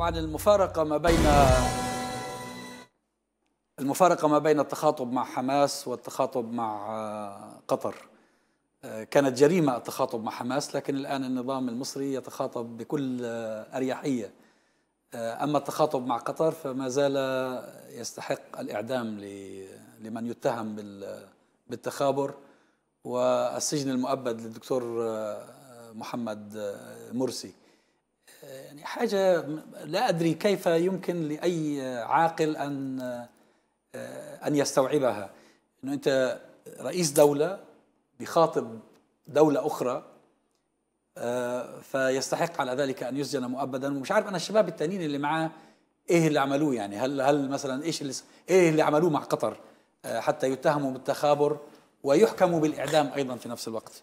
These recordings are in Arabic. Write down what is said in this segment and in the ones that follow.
طبعا المفارقة ما بين المفارقة ما بين التخاطب مع حماس والتخاطب مع آه، قطر آه، كانت جريمة التخاطب مع حماس لكن الآن النظام المصري يتخاطب بكل آه، أريحية أما التخاطب مع قطر فما زال يستحق الإعدام لمن يتهم بالتخابر والسجن المؤبد للدكتور محمد مرسي يعني حاجة لا أدري كيف يمكن لأي عاقل أن آه، أن يستوعبها أنه أنت رئيس دولة بخاطب دولة أخرى آه، فيستحق على ذلك أن يسجن مؤبدا ومش عارف أنا الشباب التانيين اللي معاه إيه اللي عملوه يعني هل هل مثلا إيش اللي إيه اللي عملوه مع قطر آه، حتى يتهموا بالتخابر ويحكموا بالإعدام أيضا في نفس الوقت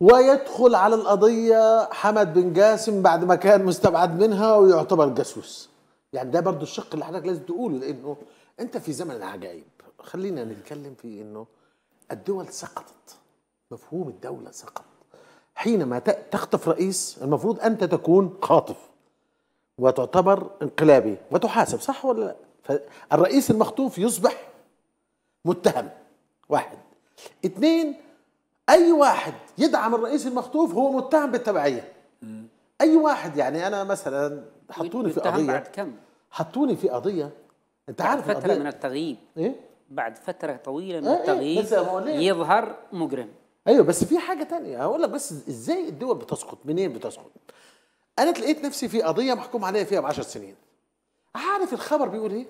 ويدخل على القضية حمد بن جاسم بعد ما كان مستبعد منها ويعتبر جاسوس يعني ده برضو الشق اللي حضرتك لازم تقوله لأنه أنت في زمن العجائب خلينا نتكلم في أنه الدول سقطت مفهوم الدولة سقط حينما تخطف رئيس المفروض أنت تكون خاطف وتعتبر انقلابي وتحاسب صح ولا لا فالرئيس المخطوف يصبح متهم واحد اتنين اي واحد يدعم الرئيس المخطوف هو متهم بالتبعيه اي واحد يعني انا مثلا حطوني في قضيه بعد كم حطوني في قضيه انت عارف فتره من التغييب ايه بعد فتره طويله من إيه، إيه، التغييب إيه؟ يظهر مجرم ايوه بس في حاجه تانية هقول لك بس ازاي الدول بتسقط منين بتسقط انا تلاقيت نفسي في قضيه محكوم عليها فيها ب 10 سنين عارف الخبر بيقول ايه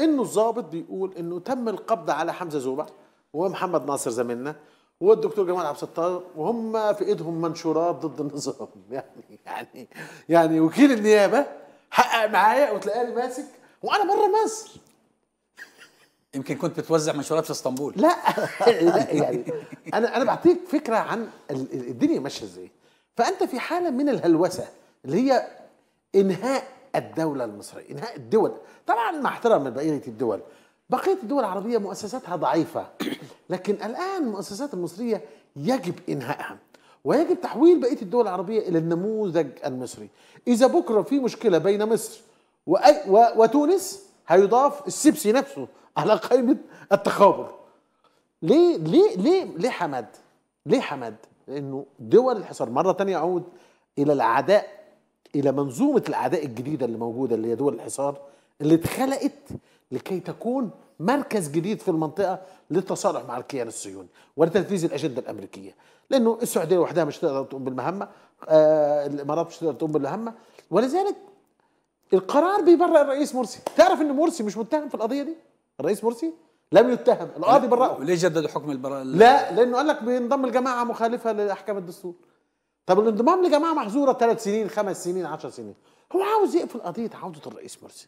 انه الضابط بيقول انه تم القبض على حمزه زوبع ومحمد ناصر زميلنا والدكتور جمال عبد الستار وهم في ايدهم منشورات ضد النظام يعني يعني يعني وكيل النيابه حقق معايا وتلاقيه ماسك وانا بره مصر يمكن كنت بتوزع منشورات في اسطنبول لا لا يعني انا انا بعطيك فكره عن الدنيا ماشيه ازاي فانت في حاله من الهلوسه اللي هي انهاء الدوله المصريه انهاء الدول طبعا مع احترام بقيه الدول بقيه الدول العربيه مؤسساتها ضعيفه لكن الآن المؤسسات المصرية يجب إنهائها ويجب تحويل بقية الدول العربية إلى النموذج المصري إذا بكرة في مشكلة بين مصر وأي وتونس هيضاف السبسي نفسه على قائمة التخابر ليه ليه ليه ليه حماد ليه حماد لأنه دول الحصار مرة تانية أعود إلى العداء إلى منظومة العداء الجديدة اللي موجودة اللي هي دول الحصار اللي اتخلقت لكي تكون مركز جديد في المنطقه للتصالح مع الكيان الصهيوني ولتنفيذ الاجنده الامريكيه لانه السعوديه وحدها مش تقدر تقوم بالمهمه آه، الامارات مش تقدر تقوم بالمهمه ولذلك القرار بيبرئ الرئيس مرسي تعرف ان مرسي مش متهم في القضيه دي الرئيس مرسي لم يتهم القاضي برأه ليه جددوا حكم البراءة لا لانه قال لك بينضم لجماعه مخالفه لاحكام الدستور طب الانضمام لجماعه محظوره ثلاث سنين خمس سنين عشر سنين هو عاوز يقفل قضيه عوده الرئيس مرسي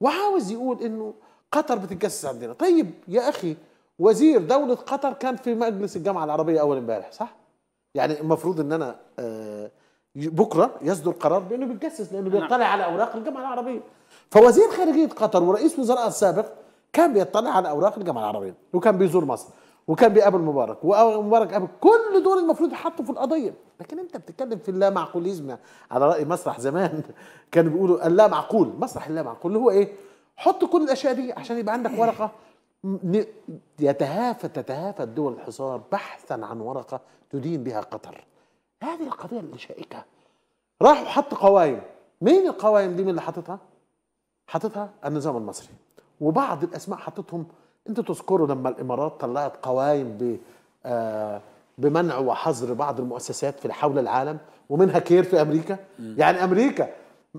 وعاوز يقول انه قطر بتتجسس عندنا طيب يا اخي وزير دوله قطر كان في مجلس الجامعه العربيه اول امبارح صح يعني المفروض ان انا آه، بكره يصدر قرار بانه بيتجسس لانه نعم. بيطلع على اوراق الجامعه العربيه فوزير خارجيه قطر ورئيس وزراء السابق كان بيطلع على اوراق الجامعه العربيه وكان بيزور مصر وكان بيقابل مبارك ومبارك قابل كل دول المفروض يحطوا في القضيه لكن انت بتتكلم في اللامعقوليزم على راي مسرح زمان كانوا بيقولوا اللا معقول مسرح اللا معقول اللي هو ايه حط كل الاشياء دي عشان يبقى عندك ورقه يتهافت تتهافت دول الحصار بحثا عن ورقه تدين بها قطر هذه القضيه الشائكه راحوا حط قوائم مين القوائم دي مين اللي حاططها حاططها النظام المصري وبعض الاسماء حطتهم انتوا تذكروا لما الامارات طلعت قوائم ب آه، بمنع وحظر بعض المؤسسات في حول العالم ومنها كير في امريكا يعني امريكا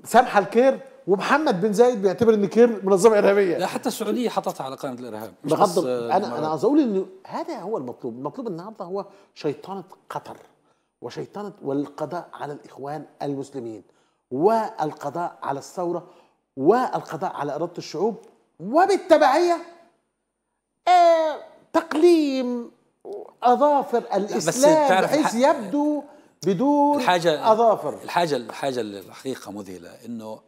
سامحه الكير ومحمد بن زايد بيعتبر ان كير منظمه ارهابيه لا حتى السعوديه حطتها على قائمه الارهاب مش بغض بس انا انا عاوز اقول ان هذا هو المطلوب المطلوب النهارده هو شيطنه قطر وشيطنه والقضاء على الاخوان المسلمين والقضاء على الثوره والقضاء على اراده الشعوب وبالتبعيه آه، تقليم اظافر الاسلام بحيث يبدو بدون الحاجة اظافر الحاجه الحاجه الحقيقه مذهله انه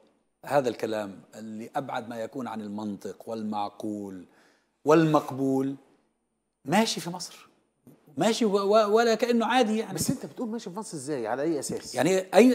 هذا الكلام اللي ابعد ما يكون عن المنطق والمعقول والمقبول ماشي في مصر ماشي ولا كانه عادي يعني بس انت بتقول ماشي في مصر ازاي على اي اساس يعني اين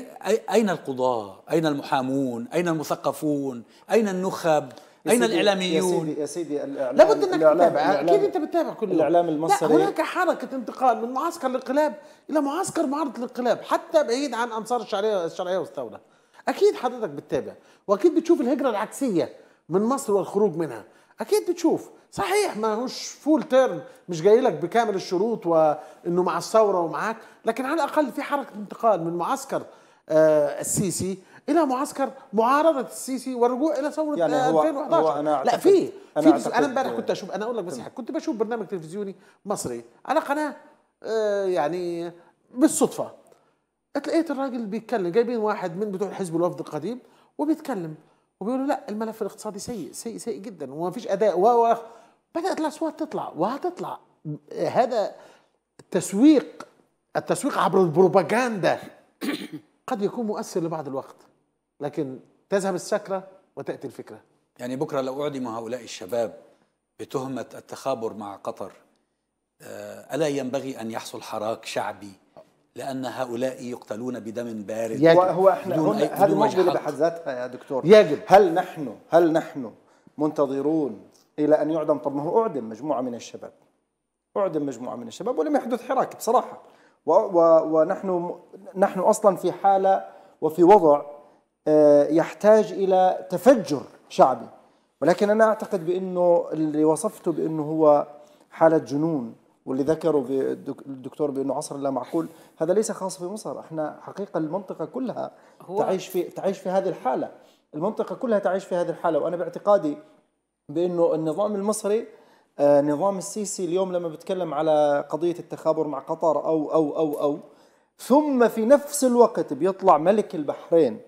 اين القضاه اين المحامون اين المثقفون اين النخب اين الاعلاميون يا سيدي يا سيدي الاعلام لابد انك تتابع اكيد انت بتتابع كل الاعلام المصري لا هناك حركه انتقال من معسكر الانقلاب الى معسكر معارضه الانقلاب حتى بعيد عن انصار الشرعيه الشرعيه والثوره اكيد حضرتك بتتابع واكيد بتشوف الهجره العكسيه من مصر والخروج منها اكيد بتشوف صحيح ما هوش فول تيرم مش جاي لك بكامل الشروط وانه مع الثوره ومعاك لكن على الاقل في حركه انتقال من معسكر آه، السيسي الى معسكر معارضه السيسي والرجوع الى ثوره يعني 2011 آه، هو أنا لا في في انا امبارح كنت اشوف انا اقول لك بس حاجه كنت بشوف برنامج تلفزيوني مصري على قناه آه، يعني بالصدفه لقيت الراجل بيتكلم جايبين واحد من بتوع الحزب الوفد القديم وبيتكلم وبيقولوا لا الملف الاقتصادي سيء سيء سيء جدا وما فيش اداء و بدات الاصوات تطلع وهتطلع آه، هذا التسويق التسويق عبر البروباغندا قد يكون مؤثر لبعض الوقت لكن تذهب السكره وتاتي الفكره يعني بكره لو اعدم هؤلاء الشباب بتهمه التخابر مع قطر آه، الا ينبغي ان يحصل حراك شعبي لان هؤلاء يقتلون بدم بارد يجب. هو احنا هذه المشكله بحد ذاتها يا دكتور يجب هل نحن هل نحن منتظرون الى ان يعدم طب ما هو اعدم مجموعه من الشباب اعدم مجموعه من الشباب ولم يحدث حراك بصراحه و و ونحن نحن اصلا في حاله وفي وضع آه، يحتاج الى تفجر شعبي ولكن انا اعتقد بانه اللي وصفته بانه هو حاله جنون واللي ذكره الدكتور بانه عصر لا معقول هذا ليس خاص بمصر احنا حقيقه المنطقه كلها هو تعيش في تعيش في هذه الحاله المنطقه كلها تعيش في هذه الحاله وانا باعتقادي بانه النظام المصري آه، نظام السيسي اليوم لما بتكلم على قضيه التخابر مع قطر او او او او ثم في نفس الوقت بيطلع ملك البحرين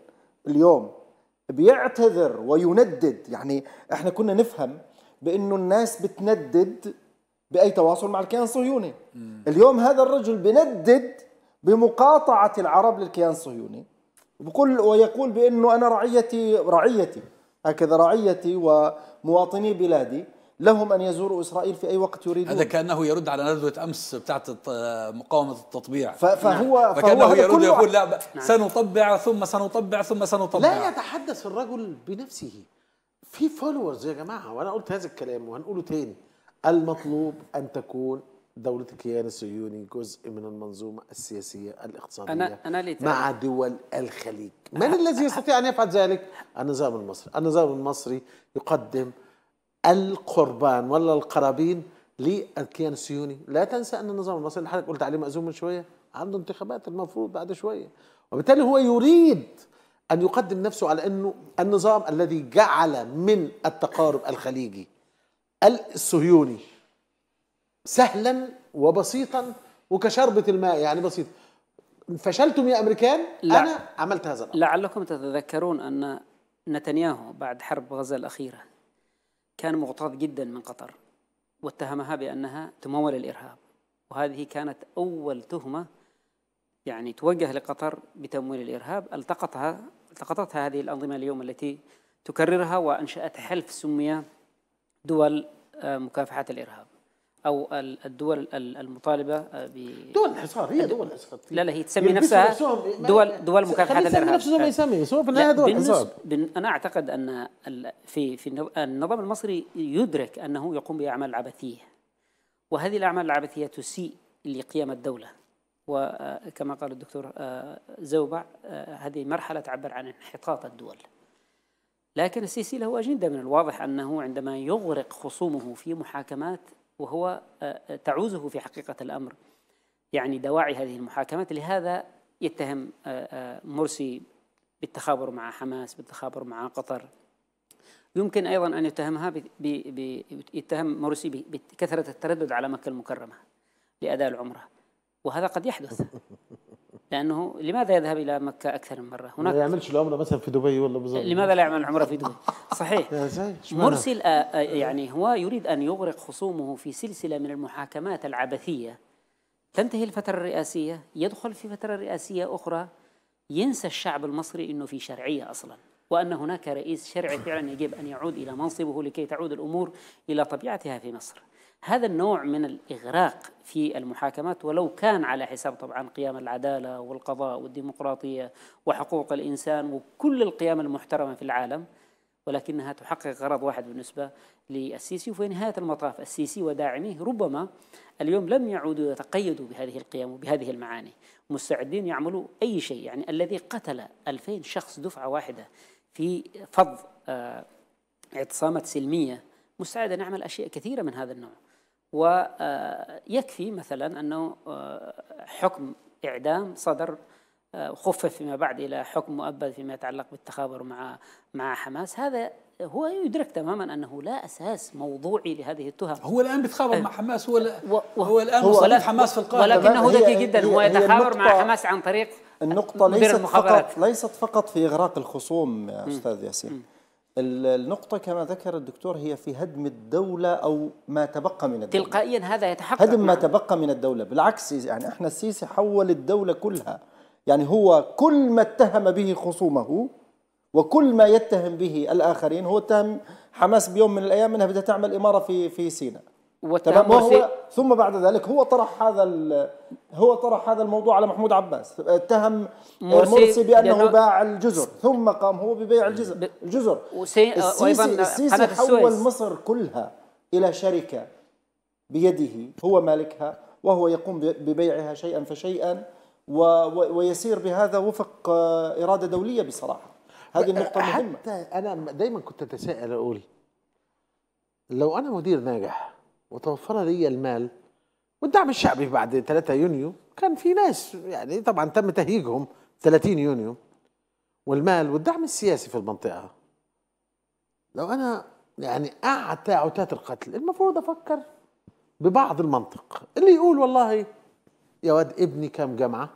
اليوم بيعتذر ويندد يعني احنا كنا نفهم بانه الناس بتندد باي تواصل مع الكيان الصهيوني اليوم هذا الرجل بندد بمقاطعه العرب للكيان الصهيوني بقول ويقول بانه انا رعيتي رعيتي هكذا رعيتي ومواطني بلادي لهم ان يزوروا اسرائيل في اي وقت يريدون هذا كانه يرد على ندوه امس بتاعت مقاومه التطبيع فهو نعم. فكانه فهو يرد يقول لا نعم. سنطبع ثم سنطبع ثم سنطبع لا يتحدث الرجل بنفسه في فولورز يا جماعه وانا قلت هذا الكلام وهنقوله تاني المطلوب أن تكون دولة الكيان الصهيوني جزء من المنظومة السياسية الاقتصادية أنا أنا مع دول الخليج من الذي يستطيع أن يفعل ذلك؟ النظام المصري النظام المصري يقدم القربان ولا القرابين للكيان الصهيوني لا تنسى أن النظام المصري اللي حضرتك قلت عليه مأزوم من شوية عنده انتخابات المفروض بعد شوية وبالتالي هو يريد أن يقدم نفسه على أنه النظام الذي جعل من التقارب الخليجي الصهيوني سهلا وبسيطا وكشربة الماء يعني بسيط فشلتم يا أمريكان لا. أنا عملت هذا الأمر لعلكم تتذكرون أن نتنياهو بعد حرب غزة الأخيرة كان مغتاظ جدا من قطر واتهمها بأنها تمول الإرهاب وهذه كانت أول تهمة يعني توجه لقطر بتمويل الإرهاب التقطها التقطتها هذه الأنظمة اليوم التي تكررها وأنشأت حلف سمي دول آه، مكافحة الإرهاب أو الدول المطالبة آه، ب دول الحصار هي دول الحصار لا لا هي تسمي يعني نفسها دول دول مكافحة الإرهاب نفسه زي ما يسمي بس هو في النهاية دول الحصار أنا أعتقد أن في في النظام المصري يدرك أنه يقوم بأعمال عبثية وهذه الأعمال العبثية تسيء لقيم الدولة وكما آه، قال الدكتور زوبع هذه مرحلة تعبر عن انحطاط الدول لكن السيسي له أجندة من الواضح أنه عندما يغرق خصومه في محاكمات وهو آه، آه، تعوزه في حقيقة الأمر يعني دواعي هذه المحاكمات لهذا يتهم آه، مرسي بالتخابر مع حماس بالتخابر مع قطر يمكن ايضا ان يتهمها ب... يتهم مرسي بكثره التردد على مكه المكرمه لاداء العمره وهذا قد يحدث لانه لماذا يذهب الى مكه اكثر من مره؟ هناك ما يعملش العمره مثلا في دبي ولا بالظبط لماذا لا يعمل العمره في دبي؟ صحيح مرسل آه، آه، يعني هو يريد ان يغرق خصومه في سلسله من المحاكمات العبثيه تنتهي الفتره الرئاسيه يدخل في فتره رئاسيه اخرى ينسى الشعب المصري انه في شرعيه اصلا وان هناك رئيس شرعي فعلا يجب ان يعود الى منصبه لكي تعود الامور الى طبيعتها في مصر. هذا النوع من الإغراق في المحاكمات ولو كان على حساب طبعا قيام العدالة والقضاء والديمقراطية وحقوق الإنسان وكل القيم المحترمة في العالم ولكنها تحقق غرض واحد بالنسبة للسيسي وفي نهاية المطاف السيسي وداعميه ربما اليوم لم يعودوا يتقيدوا بهذه القيم وبهذه المعاني مستعدين يعملوا أي شيء يعني الذي قتل 2000 شخص دفعة واحدة في فض آه، اعتصامات سلمية مستعد أن يعمل أشياء كثيرة من هذا النوع ويكفي مثلا أنه آه، حكم إعدام صدر آه، خفف فيما بعد الى حكم مؤبد فيما يتعلق بالتخابر مع مع حماس هذا هو يدرك تماما انه لا اساس موضوعي لهذه التهم هو الان بيتخابر مع حماس هو آه، و هو الان هو لا حماس في القاهره ولكنه ذكي جدا هو يتخابر مع حماس عن طريق النقطه ليست فقط ليست فقط في اغراق الخصوم يا استاذ ياسين النقطة كما ذكر الدكتور هي في هدم الدولة أو ما تبقى من الدولة تلقائيا هذا يتحقق هدم ما نعم. تبقى من الدولة بالعكس يعني احنا السيسي حول الدولة كلها يعني هو كل ما اتهم به خصومه وكل ما يتهم به الآخرين هو اتهم حماس بيوم من الأيام أنها بدها تعمل إمارة في في سيناء تمام هو ثم بعد ذلك هو طرح هذا هو طرح هذا الموضوع على محمود عباس اتهم مرسي, مرسي بانه باع الجزر ثم قام هو ببيع الجزر الجزر آه، السيسي, السيسي حول مصر كلها الى شركه بيده هو مالكها وهو يقوم ببيعها شيئا فشيئا ويسير بهذا وفق آه، اراده دوليه بصراحه هذه النقطه المهمه حتى انا دائما كنت اتساءل اقول لو انا مدير ناجح وتوفر لي المال والدعم الشعبي بعد 3 يونيو كان في ناس يعني طبعا تم تهييجهم 30 يونيو والمال والدعم السياسي في المنطقة لو أنا يعني أعتى عتات القتل المفروض أفكر ببعض المنطق اللي يقول والله يا واد ابني كام جامعة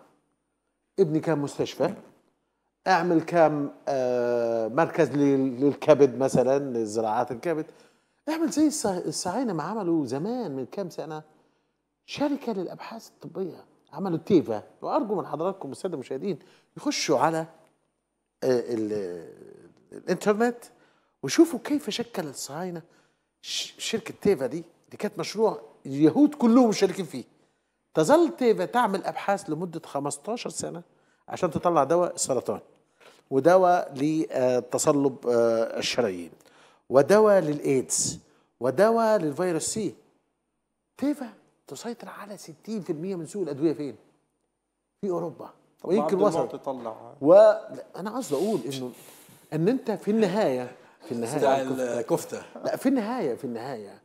ابني كام مستشفى اعمل كام آه، مركز للكبد مثلا لزراعات الكبد اعمل زي الصهاينه ما عملوا زمان من كام سنه شركه للابحاث الطبيه عملوا تيفا وارجو من حضراتكم الساده المشاهدين يخشوا على آه، الانترنت وشوفوا كيف شكل الصهاينه شركه تيفا دي دي كانت مشروع اليهود كلهم مشاركين فيه تظل تيفا تعمل ابحاث لمده 15 سنه عشان تطلع دواء السرطان ودواء لتصلب آه، الشرايين ودواء للايدز ودواء للفيروس سي تيفا تسيطر على 60% من سوق الادويه فين؟ في اوروبا ويمكن وصل تطلع و انا قصدي اقول انه ان انت في النهايه في النهايه بتاع الكفته لا في النهايه في النهايه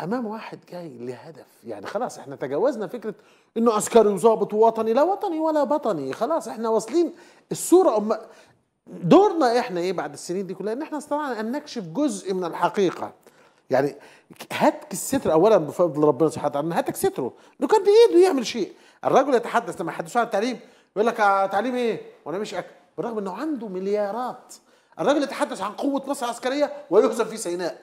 امام واحد جاي لهدف يعني خلاص احنا تجاوزنا فكره انه عسكري وظابط ووطني لا وطني ولا بطني خلاص احنا واصلين الصوره أم دورنا احنا ايه بعد السنين دي كلها ان احنا استطعنا ان نكشف جزء من الحقيقه يعني هتك الستر اولا بفضل ربنا سبحانه وتعالى هتك ستره لو كان بايده يعمل شيء الرجل يتحدث لما يحدثوا عن التعليم يقول لك آه، تعليم ايه وانا مش اكل بالرغم انه عنده مليارات الرجل يتحدث عن قوه مصر العسكريه ويهزم في سيناء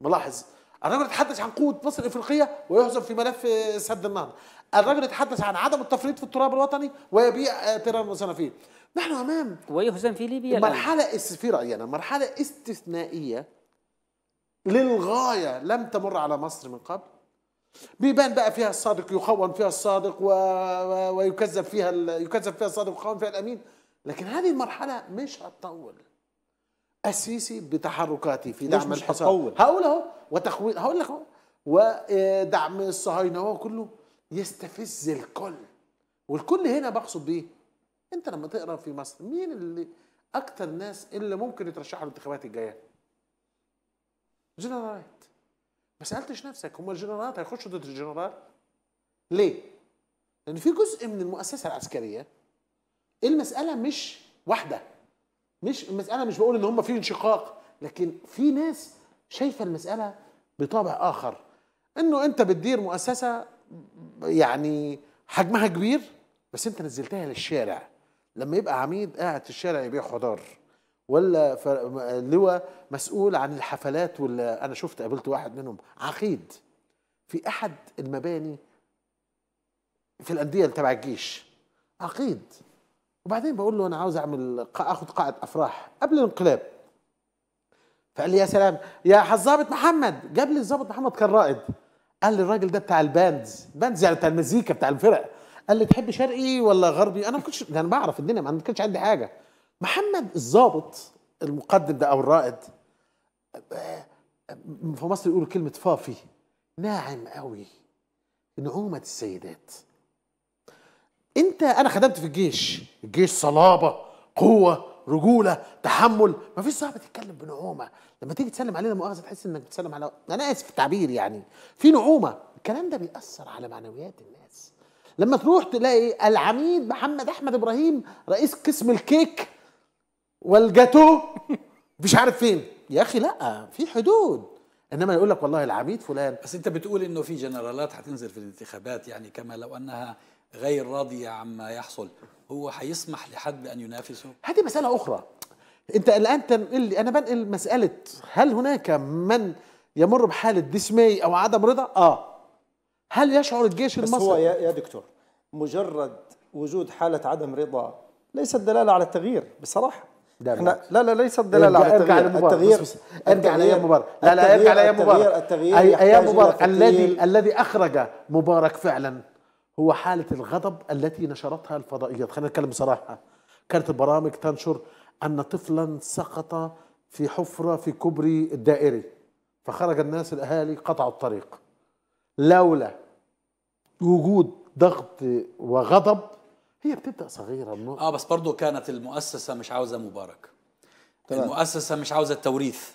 ملاحظ الرجل يتحدث عن قوه مصر الافريقيه ويهزم في ملف سد النهضه الراجل يتحدث عن عدم التفريط في التراب الوطني ويبيع آه، ترى المصنفين نحن امام ويهزم في ليبيا مرحله في رايي انا مرحله استثنائيه للغايه لم تمر على مصر من قبل بيبان بقى فيها الصادق يخون فيها الصادق و... ويكذب فيها ال... يكذب فيها الصادق ويخون فيها الامين لكن هذه المرحله مش هتطول السيسي بتحركاته في دعم الحصار هقول اهو وتخوين هقول لك ودعم الصهاينه هو كله يستفز الكل والكل هنا بقصد بيه انت لما تقرا في مصر مين اللي اكتر ناس اللي ممكن يترشحوا للانتخابات الجايه جنرالات ما سالتش نفسك هم الجنرالات هيخشوا ضد الجنرال ليه لان في جزء من المؤسسه العسكريه المساله مش واحده مش المساله مش بقول ان هم في انشقاق لكن في ناس شايفه المساله بطابع اخر انه انت بتدير مؤسسه يعني حجمها كبير بس انت نزلتها للشارع لما يبقى عميد قاعد في الشارع يبيع خضار ولا لواء مسؤول عن الحفلات ولا انا شفت قابلت واحد منهم عقيد في احد المباني في الانديه اللي تبع الجيش عقيد وبعدين بقول له انا عاوز اعمل اخد قاعه افراح قبل الانقلاب فقال لي يا سلام يا حظابه محمد جاب لي الظابط محمد كان رائد قال لي الراجل ده بتاع الباندز باندز يعني بتاع المزيكا بتاع الفرق قال لي تحب شرقي ولا غربي انا ما كنتش انا بعرف الدنيا ما كانش عندي حاجه محمد الظابط المقدم ده او الرائد في مصر يقولوا كلمه فافي ناعم قوي نعومه السيدات انت انا خدمت في الجيش الجيش صلابه قوه رجوله تحمل ما فيش صعب تتكلم بنعومه لما تيجي تسلم علينا مؤاخذه تحس انك بتسلم على انا اسف في التعبير يعني في نعومه الكلام ده بيأثر على معنويات الناس لما تروح تلاقي العميد محمد احمد ابراهيم رئيس قسم الكيك والجاتو مش عارف فين يا اخي لا في حدود انما يقول لك والله العميد فلان بس انت بتقول انه في جنرالات هتنزل في الانتخابات يعني كما لو انها غير راضية عما يحصل هو هيسمح لحد أن ينافسه؟ هذه مسألة أخرى أنت الآن تنقل أنا بنقل مسألة هل هناك من يمر بحالة ديسمي أو عدم رضا؟ آه هل يشعر الجيش بس المصري؟ هو يا, دكتور مجرد وجود حالة عدم رضا ليست دلالة على التغيير بصراحة احنا لا لا ليست دلالة على التغيير التغيير ارجع لايام مبارك لا لا ارجع لايام مبارك التغيير ايام مبارك الذي الذي اخرج مبارك فعلا هو حالة الغضب التي نشرتها الفضائيات خلينا نتكلم بصراحة كانت البرامج تنشر أن طفلا سقط في حفرة في كوبري الدائري فخرج الناس الأهالي قطعوا الطريق لولا وجود ضغط وغضب هي بتبدا صغيره اه بس برضه كانت المؤسسه مش عاوزه مبارك طبعا. المؤسسه مش عاوزه التوريث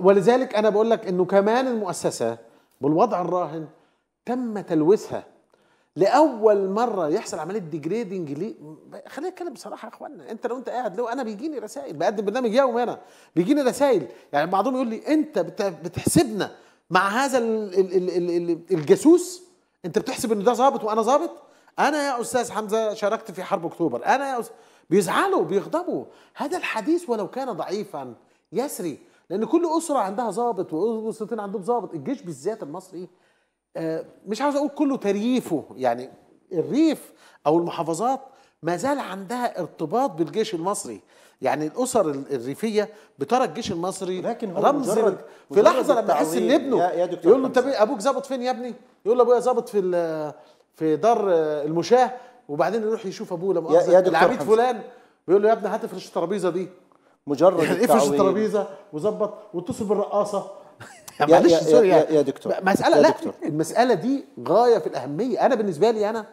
ولذلك انا بقول لك انه كمان المؤسسه بالوضع الراهن تم تلويثها لاول مره يحصل عمليه ديجريدنج ليه خلينا نتكلم بصراحه يا اخوانا انت لو انت قاعد لو انا بيجيني رسائل بقدم برنامج يوم انا بيجيني رسائل يعني بعضهم يقول لي انت بتحسبنا مع هذا الجاسوس انت بتحسب ان ده ظابط وانا ظابط انا يا استاذ حمزه شاركت في حرب اكتوبر انا يا أس... بيزعلوا بيغضبوا هذا الحديث ولو كان ضعيفا يسري لان كل اسره عندها ظابط واسرتين عندهم ظابط الجيش بالذات المصري آه، مش عاوز اقول كله ترييفه يعني الريف او المحافظات ما زال عندها ارتباط بالجيش المصري يعني الاسر الريفيه بترى الجيش المصري لكن هو رمز مجرد في لحظه لما يحس ان ابنه يا يا دكتور يقول له انت ابوك ظابط فين يا ابني؟ يقول له ابويا ظابط في في دار آه، المشاه وبعدين يروح يشوف ابوه لما يا, يا العميد فلان بيقول له يا ابني هات افرش الترابيزه دي مجرد يعني افرش إيه الترابيزه وظبط واتصل بالرقاصه معلش يا, يا, يا, يا دكتور مسألة لا دكتور. المسألة دي غاية في الأهمية أنا بالنسبة لي أنا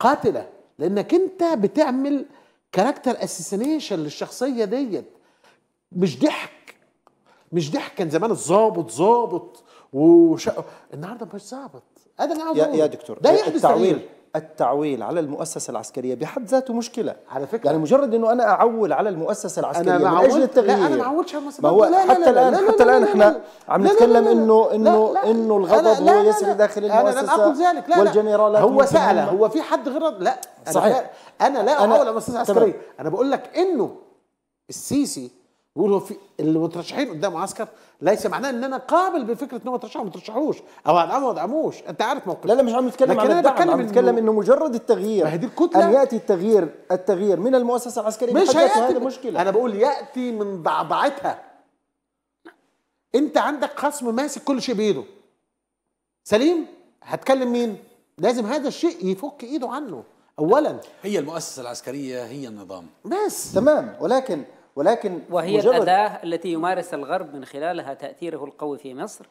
قاتلة لأنك أنت بتعمل كاركتر اسيسينيشن للشخصية ديت مش ضحك مش ضحك كان زمان الظابط ظابط وش... النهارده مش ظابط أنا اللي يا, يا دكتور ده يحدث يعني التعويل التعويل على المؤسسة العسكرية بحد ذاته مشكلة على فكرة يعني مجرد أنه أنا أعول على المؤسسة العسكرية أنا من أجل التغيير لا أنا ما على ما هو لا لا حتى الآن حتى الآن إحنا عم نتكلم إنه إنه إنه الغضب هو يسري داخل المؤسسة أنا لم أقل ذلك لا والجنرالات هو سأل هو في حد غير لا صحيح أنا لا أعول على المؤسسة العسكرية أنا بقول لك إنه السيسي بيقولوا هو في المترشحين قدام عسكر ليس معناه ان انا قابل بفكره انهم يترشحوا ما ترشحوش او ما ادعموش انت عارف موقفي لا لا مش عم نتكلم لكن الدعم انا بتكلم انه مجرد التغيير ما هي دي الكتله ان ياتي التغيير التغيير من المؤسسه العسكريه مش هياتي المشكله انا بقول ياتي من ضعضعتها انت عندك خصم ماسك كل شيء بايده سليم هتكلم مين لازم هذا الشيء يفك ايده عنه اولا هي المؤسسه العسكريه هي النظام بس تمام ولكن ولكن وهي الأداة التي يمارس الغرب من خلالها تأثيره القوي في مصر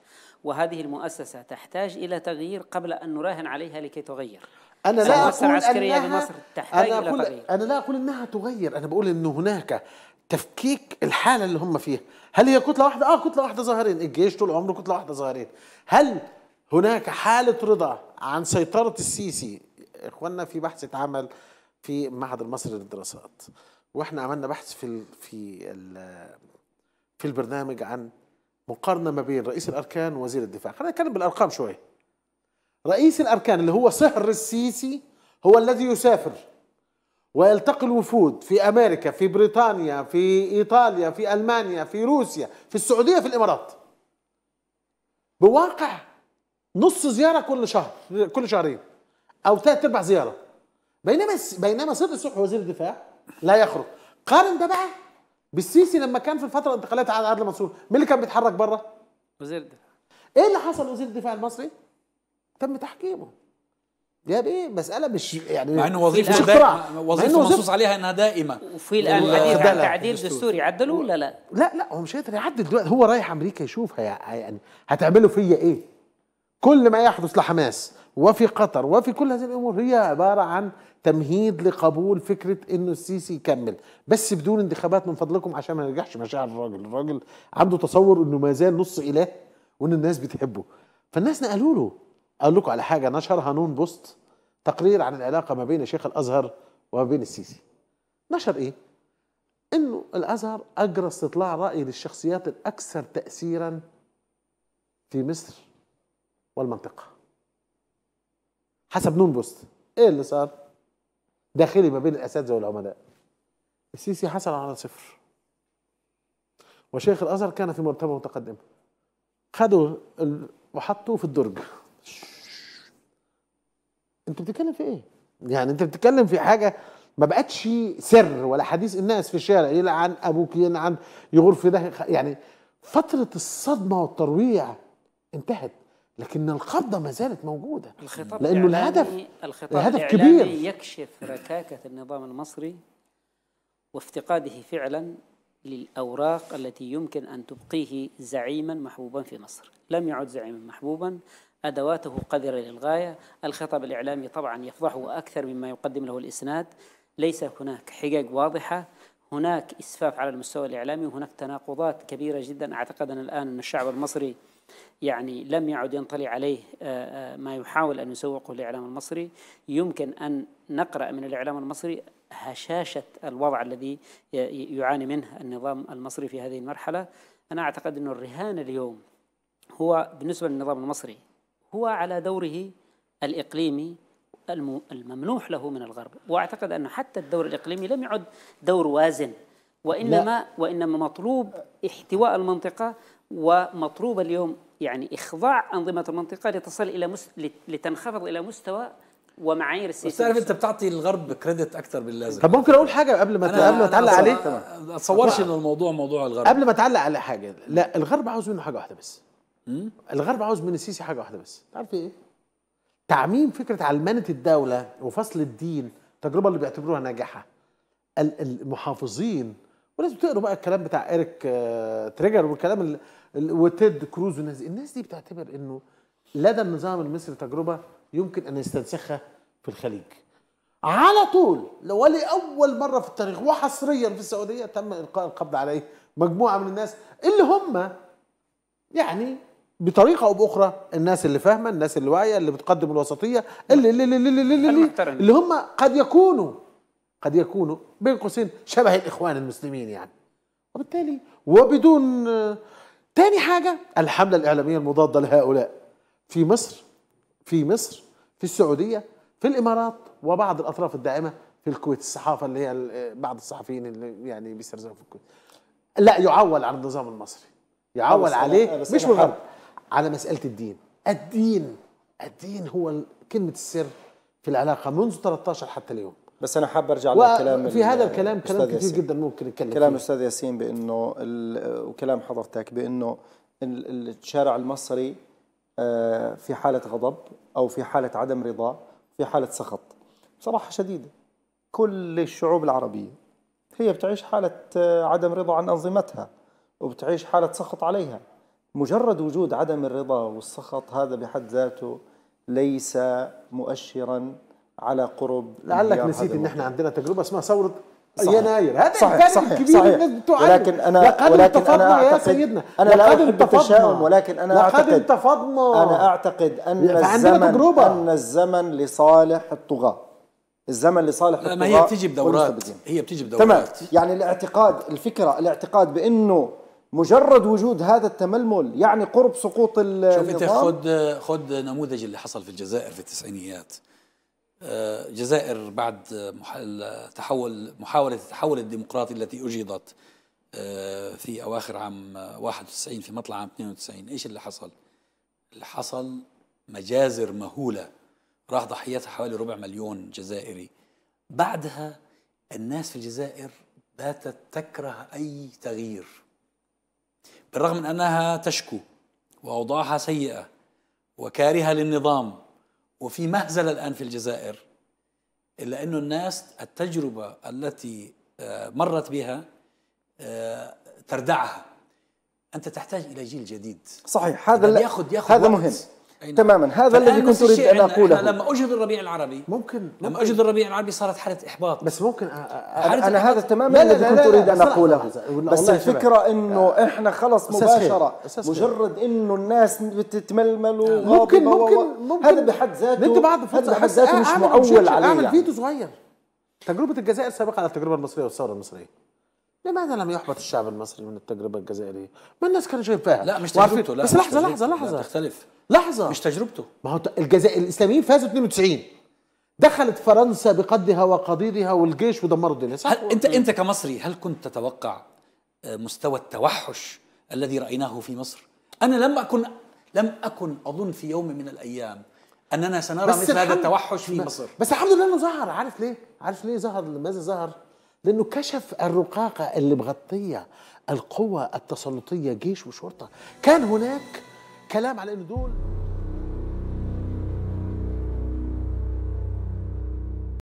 وهذه المؤسسة تحتاج إلى تغيير قبل أن نراهن عليها لكي تغير أنا لا أقول العسكرية أنها تحتاج أنا إلى أقول تغيير أنا لا أقول أنها تغير أنا بقول أن هناك تفكيك الحالة اللي هم فيها هل هي كتلة واحدة؟ آه كتلة واحدة ظاهرين الجيش طول عمره كتلة واحدة ظاهرين هل هناك حالة رضا عن سيطرة السيسي إخواننا في بحث اتعمل في المعهد المصري للدراسات واحنا عملنا بحث في ال في ال في البرنامج عن مقارنه ما بين رئيس الاركان ووزير الدفاع خلينا نتكلم بالارقام شويه رئيس الاركان اللي هو صهر السيسي هو الذي يسافر ويلتقي الوفود في امريكا في بريطانيا في ايطاليا في المانيا في روسيا في السعوديه في الامارات بواقع نص زياره كل شهر كل شهرين او ثلاث اربع زياره بينما بينما صدر الصبح وزير الدفاع لا يخرج قارن ده بقى بالسيسي لما كان في الفتره الانتقاليه على عادل منصور مين اللي كان بيتحرك بره وزير الدفاع ايه اللي حصل وزير الدفاع المصري تم تحكيمه يا بيه مساله مش يعني مع انه وظيفه دائمه وظيفه منصوص عليها انها دائمه وفي الان حديث عن تعديل دستوري عدلوه ولا لا؟ لا لا هو مش هيقدر يعدل دلوقتي هو رايح امريكا يشوف يعني هتعملوا فيا ايه؟ كل ما يحدث لحماس وفي قطر وفي كل هذه الامور هي عباره عن تمهيد لقبول فكره انه السيسي يكمل بس بدون انتخابات من فضلكم عشان ما نجحش مشاعر الراجل الراجل عنده تصور انه ما زال نص اله وان الناس بتحبه فالناس نقلوا له قال لكم على حاجه نشر هانون بوست تقرير عن العلاقه ما بين شيخ الازهر وما بين السيسي نشر ايه انه الازهر اجرى استطلاع راي للشخصيات الاكثر تاثيرا في مصر والمنطقه حسب نون بوست ايه اللي صار داخلي ما بين الاساتذه والعملاء السيسي حصل على صفر وشيخ الازهر كان في مرتبه متقدمه خدوا وحطوه في الدرج انت بتتكلم في ايه يعني انت بتتكلم في حاجه ما بقتش سر ولا حديث الناس في الشارع يلعن ابوك يلعن يغور في ده يعني فتره الصدمه والترويع انتهت لكن القبضه ما زالت موجوده الخطاب لانه الهدف الخطاب الهدف كبير يكشف ركاكه النظام المصري وافتقاده فعلا للاوراق التي يمكن ان تبقيه زعيما محبوبا في مصر لم يعد زعيما محبوبا ادواته قذره للغايه الخطاب الاعلامي طبعا يفضحه اكثر مما يقدم له الاسناد ليس هناك حجج واضحه هناك اسفاف على المستوى الاعلامي وهناك تناقضات كبيره جدا اعتقد ان الان الشعب المصري يعني لم يعد ينطلي عليه آه، آه، ما يحاول أن يسوقه الإعلام المصري يمكن أن نقرأ من الإعلام المصري هشاشة الوضع الذي يعاني منه النظام المصري في هذه المرحلة أنا أعتقد أن الرهان اليوم هو بالنسبة للنظام المصري هو على دوره الإقليمي الممنوح له من الغرب وأعتقد أن حتى الدور الإقليمي لم يعد دور وازن وإنما, وإنما مطلوب احتواء المنطقة ومطلوب اليوم يعني إخضاع أنظمة المنطقة لتصل إلى مست... لتنخفض إلى مستوى ومعايير السياسة بتعرف انت بتعطي الغرب كريدت من باللازم طب ممكن اقول حاجه قبل ما قبل ما تعلق عليه ما اتصورش ان الموضوع موضوع الغرب قبل ما تعلق على حاجه لا الغرب عاوز منه حاجه واحده بس الغرب عاوز من السيسي حاجه واحده بس تعرف ايه تعميم فكره علمانة الدوله وفصل الدين التجربه اللي بيعتبروها ناجحه المحافظين ولازم تقروا بقى الكلام بتاع ايريك آه، تريجر والكلام وتيد كروز والناس دي الناس دي بتعتبر انه لدى النظام المصري تجربه يمكن ان يستنسخها في الخليج على طول ولاول مره في التاريخ وحصريا في السعوديه تم القاء القبض عليه مجموعه من الناس اللي هم يعني بطريقه او باخرى الناس اللي فاهمه الناس اللي واعيه اللي بتقدم الوسطيه اللي اللي اللي اللي, اللي, اللي, اللي هم قد يكونوا قد يكونوا بين قوسين شبه الإخوان المسلمين يعني وبالتالي وبدون آه، تاني حاجة الحملة الإعلامية المضادة لهؤلاء في مصر في مصر في السعودية في الإمارات وبعض الأطراف الداعمة في الكويت الصحافة اللي هي آه، بعض الصحفيين اللي يعني بيسترزقوا في الكويت لا يعول على النظام المصري يعول عليه مش بالغرب على مسألة الدين الدين الدين هو كلمة السر في العلاقة منذ 13 حتى اليوم بس انا حاب ارجع للكلام في هذا الكلام كلام كثير ياسين. جدا ممكن نتكلم كلام الاستاذ ياسين بانه وكلام حضرتك بانه الشارع المصري آه، في حاله غضب او في حاله عدم رضا في حاله سخط بصراحه شديده كل الشعوب العربيه هي بتعيش حاله آه، عدم رضا عن انظمتها وبتعيش حاله سخط عليها مجرد وجود عدم الرضا والسخط هذا بحد ذاته ليس مؤشرا على قرب لعلك نسيت ان احنا عندنا تجربه اسمها ثوره صحيح. يناير هذا صحيح. الفرق صحيح. الكبير صحيح. الناس بتوعي ولكن انا لقد ولكن انا يا سيدنا انا لا اؤمن ولكن انا لقد اعتقد انتفضنا انا اعتقد ان الزمن تجربة. ان الزمن لصالح الطغاه الزمن لصالح الطغاه ما هي بتيجي بدورات هي بتيجي بدورات تمام يعني الاعتقاد الفكره الاعتقاد بانه مجرد وجود هذا التململ يعني قرب سقوط النظام شوف انت خد خد نموذج اللي حصل في الجزائر في التسعينيات الجزائر آه، بعد تحول محاولة التحول الديمقراطي التي أجيضت آه، في أواخر عام 91 في مطلع عام 92 إيش اللي حصل؟ اللي حصل مجازر مهولة راح ضحيتها حوالي ربع مليون جزائري بعدها الناس في الجزائر باتت تكره أي تغيير بالرغم من أنها تشكو وأوضاعها سيئة وكارهة للنظام وفي مهزلة الآن في الجزائر إلا أن الناس التجربة التي آه، مرت بها آه، تردعها أنت تحتاج إلى جيل جديد صحيح هذا ياخذ ياخذ هذا مهم تماما هذا الذي كنت اريد ان اقوله لما اجد الربيع العربي ممكن لما اجد الربيع العربي صارت حاله احباط بس ممكن انا, أنا هذا تماما الذي كنت اريد ان اقوله بس الفكره انه احنا خلص مباشره مجرد انه الناس بتتململ ممكن ممكن ممكن هذا بحد ذاته بعض هذا بحد ذاته مش مؤول عليه اعمل فيديو صغير تجربه الجزائر سابقه على التجربه المصريه والثوره المصريه لماذا لم يحبط الشعب المصري من التجربه الجزائريه؟ ما الناس كانوا شايفاها لا مش تجربته لا بس لحظه لحظه لحظه تختلف لحظه مش تجربته ما هو الجزائر الاسلاميين فازوا 92 دخلت فرنسا بقدها وقديرها والجيش ودمروا الدنيا صح؟ هل انت انت كمصري هل كنت تتوقع آه، مستوى التوحش الذي رايناه في مصر؟ انا لم اكن لم اكن اظن في يوم من الايام اننا سنرى مثل هذا التوحش في مصر بس الحمد لله انه ظهر عارف ليه؟ عارف ليه ظهر لماذا ظهر؟ لأنه كشف الرقاقة اللي مغطية القوى التسلطية جيش وشرطة كان هناك كلام على أن دول